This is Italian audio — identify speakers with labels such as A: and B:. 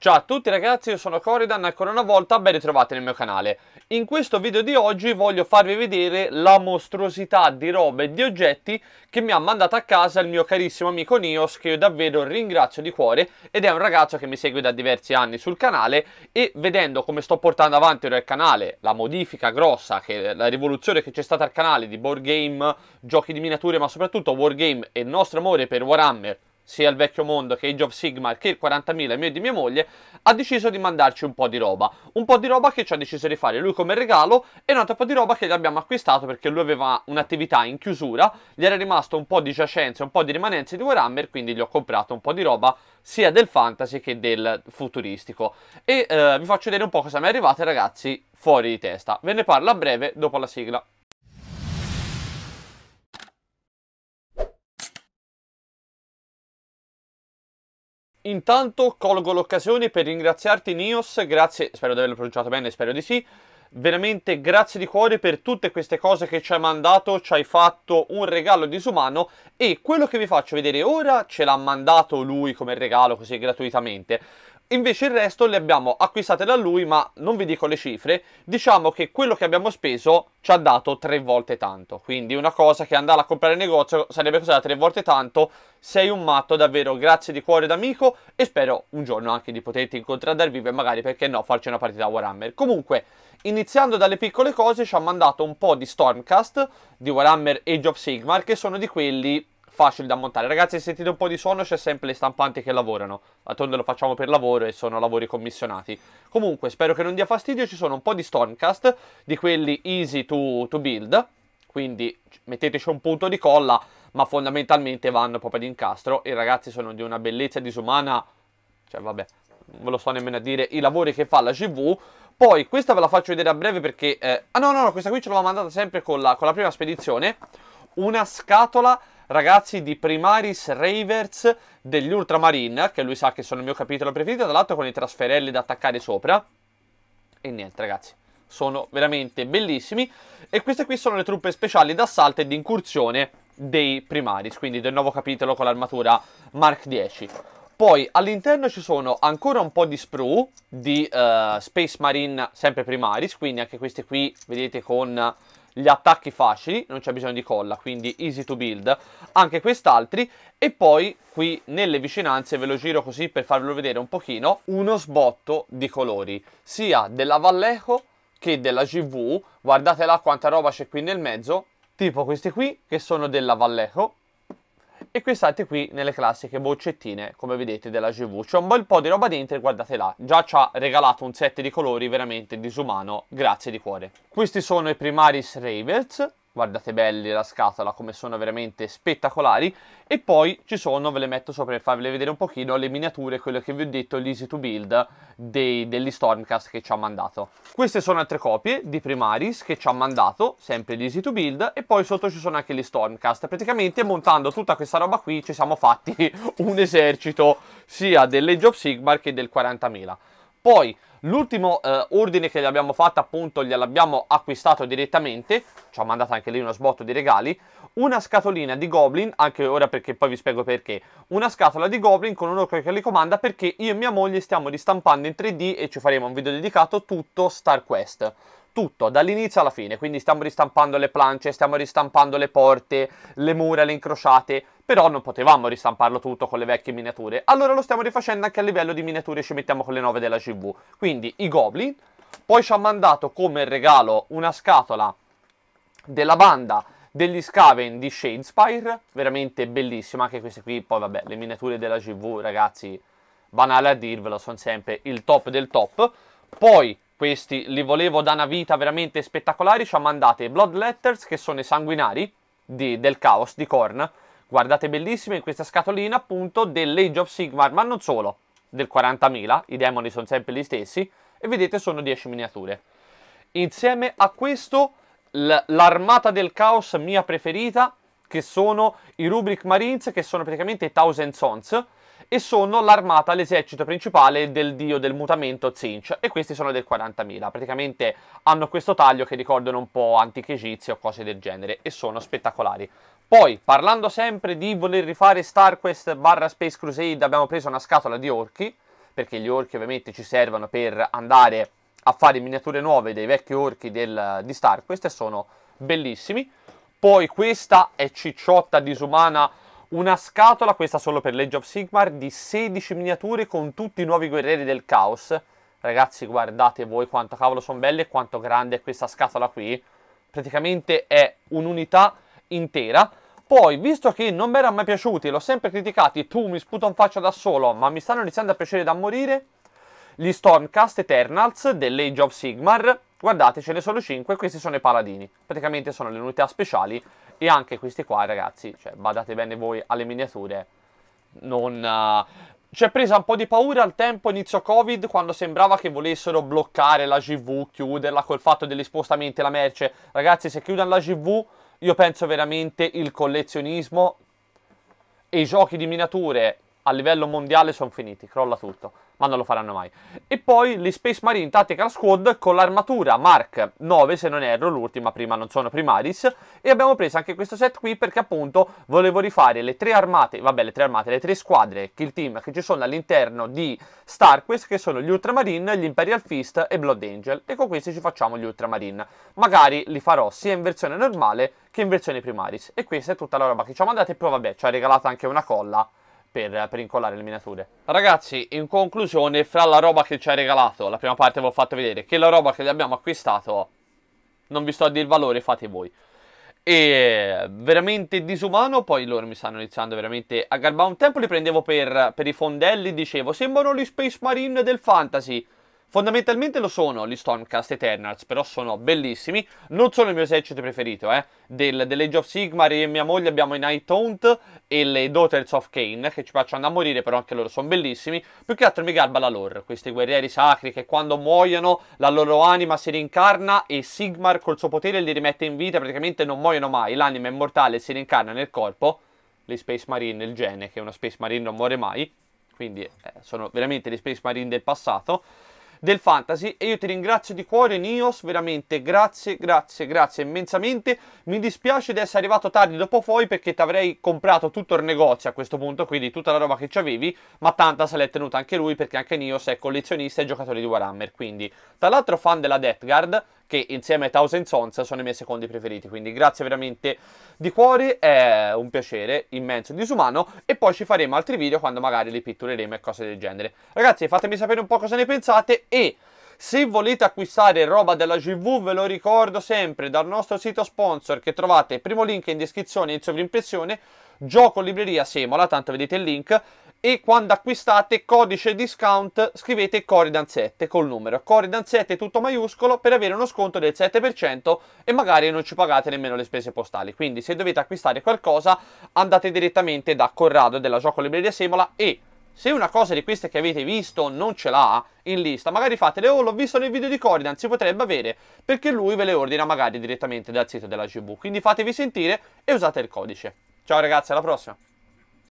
A: Ciao a tutti ragazzi, io sono Coridan e ancora una volta ben ritrovati nel mio canale. In questo video di oggi voglio farvi vedere la mostruosità di robe e di oggetti che mi ha mandato a casa il mio carissimo amico Nios che io davvero ringrazio di cuore ed è un ragazzo che mi segue da diversi anni sul canale e vedendo come sto portando avanti ora il canale, la modifica grossa, che, la rivoluzione che c'è stata al canale di board game, giochi di miniature ma soprattutto wargame e il nostro amore per Warhammer sia il vecchio mondo che Age of Sigmar che il 40.000 mio e di mia moglie, ha deciso di mandarci un po' di roba. Un po' di roba che ci ha deciso di fare lui come regalo e un altro po' di roba che gli abbiamo acquistato perché lui aveva un'attività in chiusura, gli era rimasto un po' di giacenze, un po' di rimanenze di Warhammer, quindi gli ho comprato un po' di roba sia del fantasy che del futuristico. E eh, vi faccio vedere un po' cosa mi è arrivato ragazzi fuori di testa. Ve ne parlo a breve dopo la sigla. Intanto colgo l'occasione per ringraziarti Nios, grazie, spero di averlo pronunciato bene, spero di sì. Veramente grazie di cuore per tutte queste cose che ci hai mandato, ci hai fatto un regalo disumano e quello che vi faccio vedere ora ce l'ha mandato lui come regalo così gratuitamente. Invece il resto le abbiamo acquistate da lui, ma non vi dico le cifre. Diciamo che quello che abbiamo speso ci ha dato tre volte tanto. Quindi una cosa che andare a comprare in negozio sarebbe costata tre volte tanto. Sei un matto, davvero. Grazie di cuore d'amico e spero un giorno anche di poterti incontrare dal vivo e magari, perché no, farci una partita a Warhammer. Comunque, iniziando dalle piccole cose, ci ha mandato un po' di Stormcast, di Warhammer Age of Sigmar, che sono di quelli facile da montare. Ragazzi, se sentite un po' di suono, c'è sempre le stampanti che lavorano. D'altronde lo facciamo per lavoro e sono lavori commissionati. Comunque, spero che non dia fastidio, ci sono un po' di Stormcast, di quelli easy to, to build, quindi metteteci un punto di colla, ma fondamentalmente vanno proprio ad incastro I ragazzi sono di una bellezza disumana, cioè vabbè, non ve lo sto nemmeno a dire, i lavori che fa la GV, poi questa ve la faccio vedere a breve perché... Eh, ah no, no, no, questa qui ce l'ho mandata sempre con la, con la prima spedizione. Una scatola ragazzi di Primaris Ravers degli Ultramarine, che lui sa che sono il mio capitolo preferito, dall'altro con i trasferelli da attaccare sopra. E niente ragazzi, sono veramente bellissimi. E queste qui sono le truppe speciali d'assalto e di incursione dei Primaris, quindi del nuovo capitolo con l'armatura Mark 10. Poi all'interno ci sono ancora un po' di sprue di uh, Space Marine, sempre Primaris, quindi anche queste qui, vedete, con gli attacchi facili, non c'è bisogno di colla, quindi easy to build, anche quest'altri, e poi qui nelle vicinanze, ve lo giro così per farvelo vedere un pochino, uno sbotto di colori, sia della Vallejo che della GV, guardate là quanta roba c'è qui nel mezzo, tipo questi qui che sono della Vallejo, e quest'altro qui nelle classiche boccettine come vedete della GV c'è un bel po' di roba dentro guardate là già ci ha regalato un set di colori veramente disumano grazie di cuore questi sono i primaris ravers guardate belli la scatola come sono veramente spettacolari e poi ci sono, ve le metto sopra per farvele vedere un pochino, le miniature, quello che vi ho detto, l'easy to build dei, degli Stormcast che ci ha mandato. Queste sono altre copie di Primaris che ci ha mandato, sempre l'easy to build e poi sotto ci sono anche gli Stormcast, praticamente montando tutta questa roba qui ci siamo fatti un esercito sia dell'Age of Sigmar che del 40.000. Poi l'ultimo eh, ordine che gli abbiamo fatto appunto gliel'abbiamo acquistato direttamente, ci ha mandato anche lì uno sbotto di regali, una scatolina di Goblin, anche ora perché poi vi spiego perché, una scatola di Goblin con un orco che li comanda perché io e mia moglie stiamo ristampando in 3D e ci faremo un video dedicato tutto Star Quest tutto dall'inizio alla fine, quindi stiamo ristampando le planche, stiamo ristampando le porte, le mura, le incrociate, però non potevamo ristamparlo tutto con le vecchie miniature, allora lo stiamo rifacendo anche a livello di miniature ci mettiamo con le nuove della GV, quindi i Goblin, poi ci ha mandato come regalo una scatola della banda degli Scaven di Shadespire, veramente bellissima, anche queste qui, poi vabbè, le miniature della GV, ragazzi, banale a dirvelo, sono sempre il top del top, poi questi li volevo da una vita veramente spettacolari, ci ha mandato i Blood Letters che sono i sanguinari di, del caos di Korn, guardate bellissime in questa scatolina appunto dell'Age of Sigmar, ma non solo, del 40.000, i demoni sono sempre gli stessi, e vedete sono 10 miniature. Insieme a questo l'armata del caos mia preferita, che sono i Rubric Marines, che sono praticamente i Thousand Sons, e sono l'armata, l'esercito principale del dio del mutamento Zinch e questi sono del 40.000, praticamente hanno questo taglio che ricordano un po' antiche egizie o cose del genere e sono spettacolari. Poi, parlando sempre di voler rifare StarQuest barra Space Crusade, abbiamo preso una scatola di orchi, perché gli orchi ovviamente ci servono per andare a fare miniature nuove dei vecchi orchi del, di StarQuest e sono bellissimi. Poi questa è cicciotta disumana una scatola, questa solo per Legge of Sigmar, di 16 miniature con tutti i nuovi guerrieri del caos. Ragazzi, guardate voi quanto cavolo sono belle e quanto grande è questa scatola qui. Praticamente è un'unità intera. Poi, visto che non mi erano mai piaciuti, l'ho sempre criticati, tu mi sputo in faccia da solo, ma mi stanno iniziando a piacere da morire, gli Stormcast Eternals dell'Age of Sigmar, guardate ce ne sono 5, questi sono i paladini, praticamente sono le unità speciali e anche questi qua ragazzi, cioè badate bene voi alle miniature, non... Uh, ci è presa un po' di paura al tempo inizio Covid quando sembrava che volessero bloccare la GV, chiuderla col fatto degli spostamenti la merce. Ragazzi, se chiudono la GV, io penso veramente il collezionismo e i giochi di miniature a livello mondiale sono finiti, crolla tutto ma non lo faranno mai. E poi gli Space Marine Tactical Squad con l'armatura Mark 9, se non erro, l'ultima prima non sono primaris, e abbiamo preso anche questo set qui perché appunto volevo rifare le tre armate, vabbè le tre armate, le tre squadre, kill team che ci sono all'interno di StarQuest, che sono gli Ultramarine, gli Imperial Fist e Blood Angel, e con questi ci facciamo gli Ultramarine. Magari li farò sia in versione normale che in versione primaris, e questa è tutta la roba che ci ha mandato, e poi vabbè ci ha regalato anche una colla per, per, incollare le miniature. Ragazzi, in conclusione, fra la roba che ci ha regalato, la prima parte vi ho fatto vedere, che la roba che gli abbiamo acquistato, non vi sto a dire il valore, fate voi. E veramente disumano, poi loro mi stanno iniziando veramente a garbare. Un tempo li prendevo per, per i fondelli, dicevo, sembrano gli Space Marine del fantasy. Fondamentalmente lo sono gli Stormcast Eternals, però sono bellissimi. Non sono il mio esercito preferito, eh. Del, dell'Age of Sigmar e mia moglie abbiamo i Night Haunt e le Daughters of Kane, che ci facciano a morire, però anche loro sono bellissimi. Più che altro mi garba la lore, questi guerrieri sacri che quando muoiono la loro anima si rincarna e Sigmar col suo potere li rimette in vita, praticamente non muoiono mai, l'anima è immortale si rincarna nel corpo. Le Space Marine, il gene, che uno Space Marine non muore mai, quindi eh, sono veramente gli Space Marine del passato del fantasy e io ti ringrazio di cuore Nios, veramente grazie, grazie, grazie immensamente. Mi dispiace di essere arrivato tardi dopo Foi perché ti avrei comprato tutto il negozio a questo punto, quindi tutta la roba che ci avevi, ma tanta se l'è tenuta anche lui perché anche Nios è collezionista e giocatore di Warhammer, quindi tra l'altro fan della Death Guard che insieme a Thousand Sons sono i miei secondi preferiti. Quindi grazie veramente di cuore, è un piacere immenso, e disumano. E poi ci faremo altri video quando magari li pittureremo e cose del genere. Ragazzi, fatemi sapere un po' cosa ne pensate e... Se volete acquistare roba della GV ve lo ricordo sempre dal nostro sito sponsor che trovate primo link in descrizione e in sovrimpressione, gioco libreria Semola, tanto vedete il link, e quando acquistate codice discount scrivete Coridan7 col numero Coridan7 tutto maiuscolo per avere uno sconto del 7% e magari non ci pagate nemmeno le spese postali. Quindi se dovete acquistare qualcosa andate direttamente da Corrado della Gioco Libreria Semola e se una cosa di queste che avete visto non ce l'ha in lista, magari fatele, oh l'ho visto nel video di Corridan, si potrebbe avere, perché lui ve le ordina magari direttamente dal sito della GB. Quindi fatevi sentire e usate il codice. Ciao ragazzi, alla prossima!